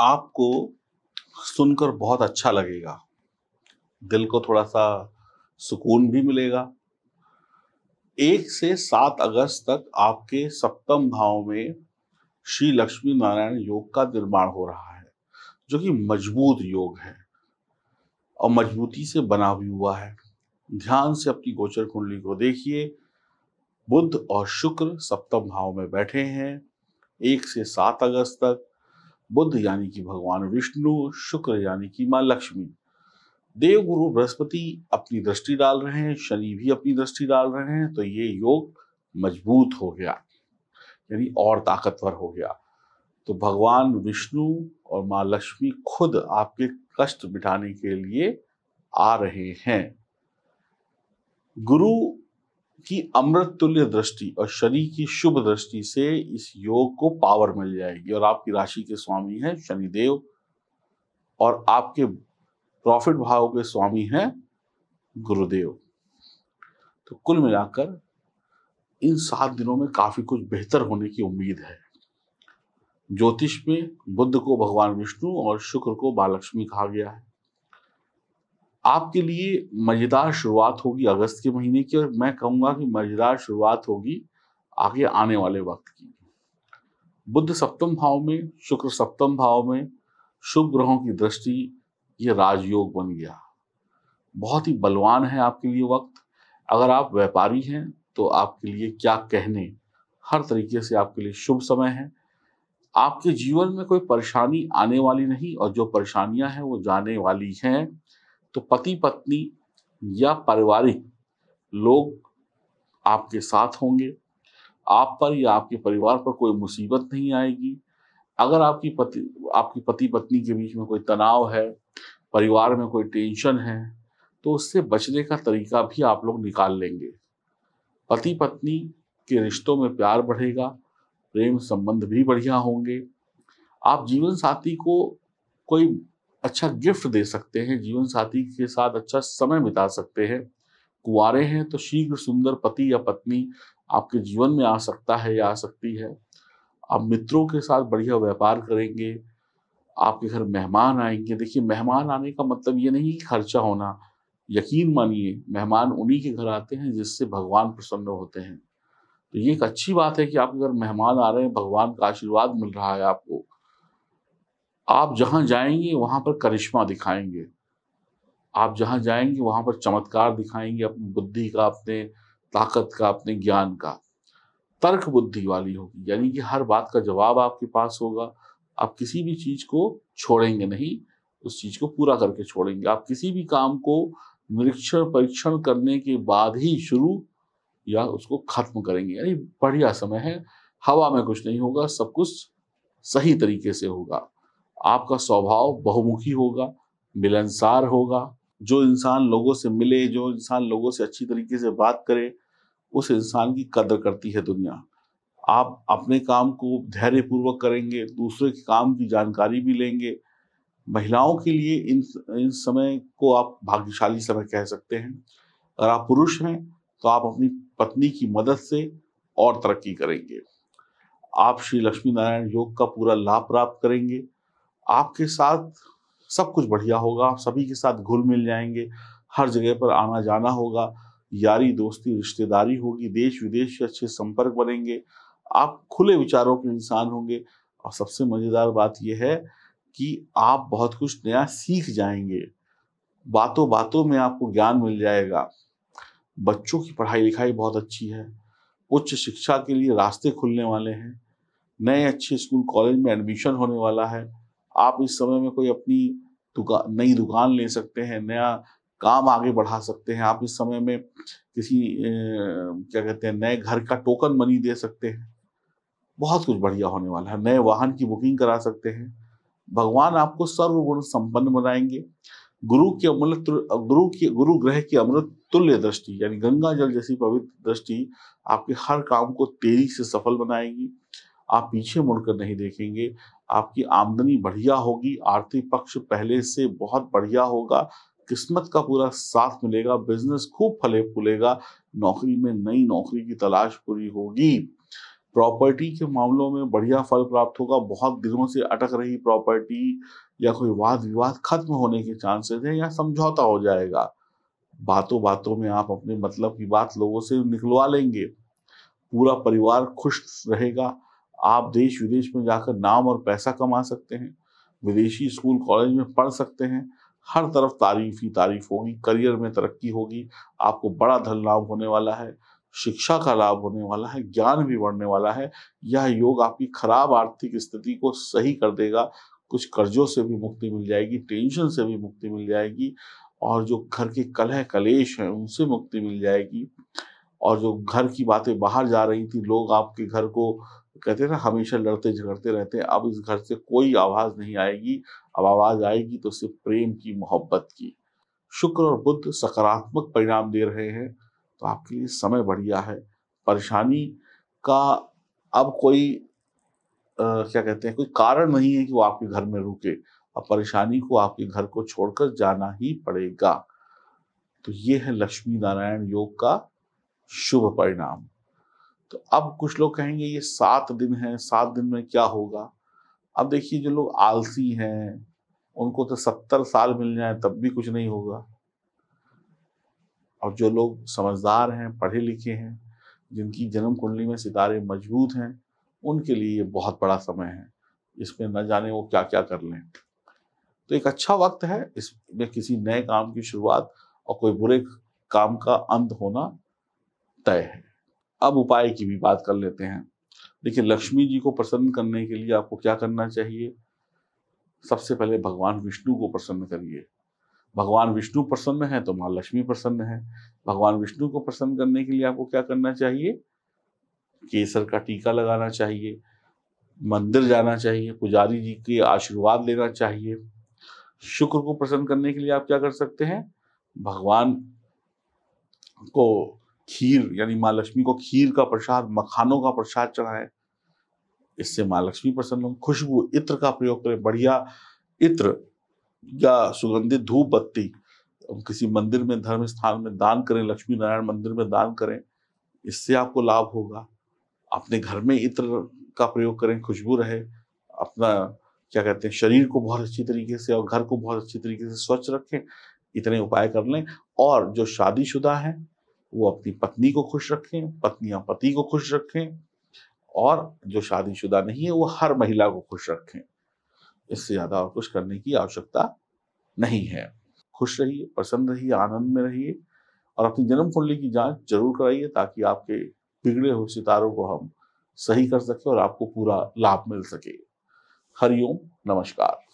आपको सुनकर बहुत अच्छा लगेगा दिल को थोड़ा सा सुकून भी मिलेगा एक से सात अगस्त तक आपके सप्तम भाव में श्री लक्ष्मी नारायण योग का निर्माण हो रहा है जो कि मजबूत योग है और मजबूती से बना भी हुआ है ध्यान से अपनी गोचर कुंडली को देखिए बुद्ध और शुक्र सप्तम भाव में बैठे हैं एक से सात अगस्त तक बुद्ध यानी कि भगवान विष्णु शुक्र यानी कि माँ लक्ष्मी देव गुरु बृहस्पति अपनी दृष्टि डाल रहे हैं शनि भी अपनी दृष्टि डाल रहे हैं तो ये योग मजबूत हो गया यानी और ताकतवर हो गया तो भगवान विष्णु और माँ लक्ष्मी खुद आपके कष्ट मिटाने के लिए आ रहे हैं गुरु कि अमृत तुल्य दृष्टि और शनि की शुभ दृष्टि से इस योग को पावर मिल जाएगी और आपकी राशि के स्वामी है शनिदेव और आपके प्रॉफिट भाव के स्वामी हैं गुरुदेव तो कुल मिलाकर इन सात दिनों में काफी कुछ बेहतर होने की उम्मीद है ज्योतिष में बुद्ध को भगवान विष्णु और शुक्र को बालक्ष्मी कहा गया है आपके लिए मज़ेदार शुरुआत होगी अगस्त के महीने की और मैं कहूंगा कि मज़ेदार शुरुआत होगी आगे आने वाले वक्त की बुद्ध सप्तम भाव में शुक्र सप्तम भाव में शुभ ग्रहों की दृष्टि ये राजयोग बन गया बहुत ही बलवान है आपके लिए वक्त अगर आप व्यापारी हैं तो आपके लिए क्या कहने हर तरीके से आपके लिए शुभ समय है आपके जीवन में कोई परेशानी आने वाली नहीं और जो परेशानियां हैं वो जाने वाली हैं तो पति पत्नी या पारिवारिक लोग आपके साथ होंगे आप पर या आपके परिवार पर कोई मुसीबत नहीं आएगी अगर आपकी पति आपकी पति पत्नी के बीच में कोई तनाव है परिवार में कोई टेंशन है तो उससे बचने का तरीका भी आप लोग निकाल लेंगे पति पत्नी के रिश्तों में प्यार बढ़ेगा प्रेम संबंध भी बढ़िया होंगे आप जीवन साथी को कोई अच्छा गिफ्ट दे सकते हैं जीवन साथी के साथ अच्छा समय बिता सकते हैं कुआरे हैं तो शीघ्र सुंदर पति या पत्नी आपके जीवन में आ सकता है या आ सकती है आप मित्रों के साथ बढ़िया व्यापार करेंगे आपके घर मेहमान आएंगे देखिए मेहमान आने का मतलब ये नहीं कि खर्चा होना यकीन मानिए मेहमान उन्हीं के घर आते हैं जिससे भगवान प्रसन्न होते हैं तो ये एक अच्छी बात है कि आपके घर मेहमान आ रहे हैं भगवान का आशीर्वाद मिल रहा है आपको आप जहां जाएंगे वहां पर करिश्मा दिखाएंगे आप जहां जाएंगे वहां पर चमत्कार दिखाएंगे अपनी बुद्धि का अपने ताकत का अपने ज्ञान का तर्क बुद्धि वाली होगी यानी कि हर बात का जवाब आपके पास होगा आप किसी भी चीज को छोड़ेंगे नहीं उस चीज को पूरा करके छोड़ेंगे आप किसी भी काम को निरीक्षण परीक्षण करने के बाद ही शुरू या उसको खत्म करेंगे यानी बढ़िया समय है हवा में कुछ नहीं होगा सब कुछ सही तरीके से होगा आपका स्वभाव बहुमुखी होगा मिलनसार होगा जो इंसान लोगों से मिले जो इंसान लोगों से अच्छी तरीके से बात करे उस इंसान की कदर करती है दुनिया आप अपने काम को धैर्यपूर्वक करेंगे दूसरे के काम की जानकारी भी लेंगे महिलाओं के लिए इन इन समय को आप भाग्यशाली समय कह सकते हैं अगर आप पुरुष हैं तो आप अपनी पत्नी की मदद से और तरक्की करेंगे आप श्री लक्ष्मी नारायण योग का पूरा लाभ प्राप्त करेंगे आपके साथ सब कुछ बढ़िया होगा आप सभी के साथ घुल मिल जाएंगे हर जगह पर आना जाना होगा यारी दोस्ती रिश्तेदारी होगी देश विदेश से अच्छे संपर्क बनेंगे आप खुले विचारों के इंसान होंगे और सबसे मज़ेदार बात यह है कि आप बहुत कुछ नया सीख जाएंगे बातों बातों में आपको ज्ञान मिल जाएगा बच्चों की पढ़ाई लिखाई बहुत अच्छी है उच्च शिक्षा के लिए रास्ते खुलने वाले हैं नए अच्छे स्कूल कॉलेज में एडमिशन होने वाला है आप इस समय में कोई अपनी दुका, नई दुकान ले सकते हैं नया काम आगे बढ़ा सकते हैं आप इस समय में किसी ए, क्या कहते हैं नए घर का टोकन मनी दे सकते हैं बहुत कुछ बढ़िया होने वाला है नए वाहन की बुकिंग करा सकते हैं भगवान आपको सर्वगुण संपन्न बनाएंगे गुरु के अमृत गुरु के गुरु ग्रह की अमृत तुल्य दृष्टि यानी गंगा जल जैसी पवित्र दृष्टि आपके हर काम को तेजी से सफल बनाएगी आप पीछे मुड़कर नहीं देखेंगे आपकी आमदनी बढ़िया होगी आर्थिक पक्ष पहले से बहुत बढ़िया होगा किस्मत का पूरा साथ मिलेगा बिजनेस खूब फले फूलेगा नौकरी में नई नौकरी की तलाश पूरी होगी प्रॉपर्टी के मामलों में बढ़िया फल प्राप्त होगा बहुत दिनों से अटक रही प्रॉपर्टी या कोई वाद विवाद खत्म होने के चांसेस हैं या समझौता हो जाएगा बातों बातों में आप अपने मतलब की बात लोगों से निकलवा लेंगे पूरा परिवार खुश रहेगा आप देश विदेश में जाकर नाम और पैसा कमा सकते हैं विदेशी स्कूल कॉलेज में पढ़ सकते हैं हर तरफ तारीफ ही तारीफ होगी करियर में तरक्की होगी आपको बड़ा धन लाभ होने वाला है शिक्षा का लाभ होने वाला है ज्ञान भी बढ़ने वाला है यह योग आपकी खराब आर्थिक स्थिति को सही कर देगा कुछ कर्जों से भी मुक्ति मिल जाएगी टेंशन से भी मुक्ति मिल जाएगी और जो घर के कलह कलेश हैं उनसे मुक्ति मिल जाएगी और जो घर की बातें बाहर जा रही थी लोग आपके घर को कहते ना हमेशा लड़ते झगड़ते रहते हैं अब इस घर से कोई आवाज नहीं आएगी अब आवाज आएगी तो सिर्फ प्रेम की मोहब्बत की शुक्र और बुद्ध सकारात्मक परिणाम दे रहे हैं तो आपके लिए समय बढ़िया है परेशानी का अब कोई आ, क्या कहते हैं कोई कारण नहीं है कि वो आपके घर में रुके अब परेशानी को आपके घर को छोड़कर जाना ही पड़ेगा तो ये है लक्ष्मी नारायण योग का शुभ परिणाम तो अब कुछ लोग कहेंगे ये सात दिन है सात दिन में क्या होगा अब देखिए जो लोग आलसी हैं उनको तो सत्तर साल मिल जाए तब भी कुछ नहीं होगा और जो लोग समझदार हैं पढ़े लिखे हैं जिनकी जन्म कुंडली में सितारे मजबूत हैं उनके लिए ये बहुत बड़ा समय है इसमें न जाने वो क्या क्या कर लें तो एक अच्छा वक्त है इसमें किसी नए काम की शुरुआत और कोई बुरे काम का अंत होना तय है अब उपाय की भी बात कर लेते हैं देखिए लक्ष्मी जी को प्रसन्न करने के लिए आपको क्या करना चाहिए सबसे पहले भगवान विष्णु को प्रसन्न करिए भगवान विष्णु प्रसन्न है तो माँ लक्ष्मी प्रसन्न है भगवान विष्णु को प्रसन्न करने के लिए आपको क्या करना चाहिए केसर का टीका लगाना चाहिए मंदिर जाना चाहिए पुजारी जी के आशीर्वाद लेना चाहिए शुक्र को प्रसन्न करने के लिए आप क्या कर सकते हैं भगवान को खीर यानी माँ लक्ष्मी को खीर का प्रसाद मखानों का प्रसाद चढ़ाए इससे माँ लक्ष्मी प्रसन्न हो खुशबू इत्र का प्रयोग करें बढ़िया इत्र या सुगंधित धूप बत्ती किसी मंदिर में धर्म स्थान में दान करें लक्ष्मी नारायण मंदिर में दान करें इससे आपको लाभ होगा अपने घर में इत्र का प्रयोग करें खुशबू रहे अपना क्या कहते हैं शरीर को बहुत अच्छी तरीके से और घर को बहुत अच्छी तरीके से स्वच्छ रखें इतने उपाय कर लें और जो शादीशुदा हैं वो अपनी पत्नी को खुश रखें पत्नियां पति को खुश रखें और जो शादीशुदा नहीं है वो हर महिला को खुश रखें इससे ज़्यादा और कुछ करने की आवश्यकता नहीं है खुश रहिए प्रसन्न रहिए आनंद में रहिए और अपनी जन्म कुंडली की जांच जरूर कराइए ताकि आपके बिगड़े हुए सितारों को हम सही कर सकें और आपको पूरा लाभ मिल सके हरिओम नमस्कार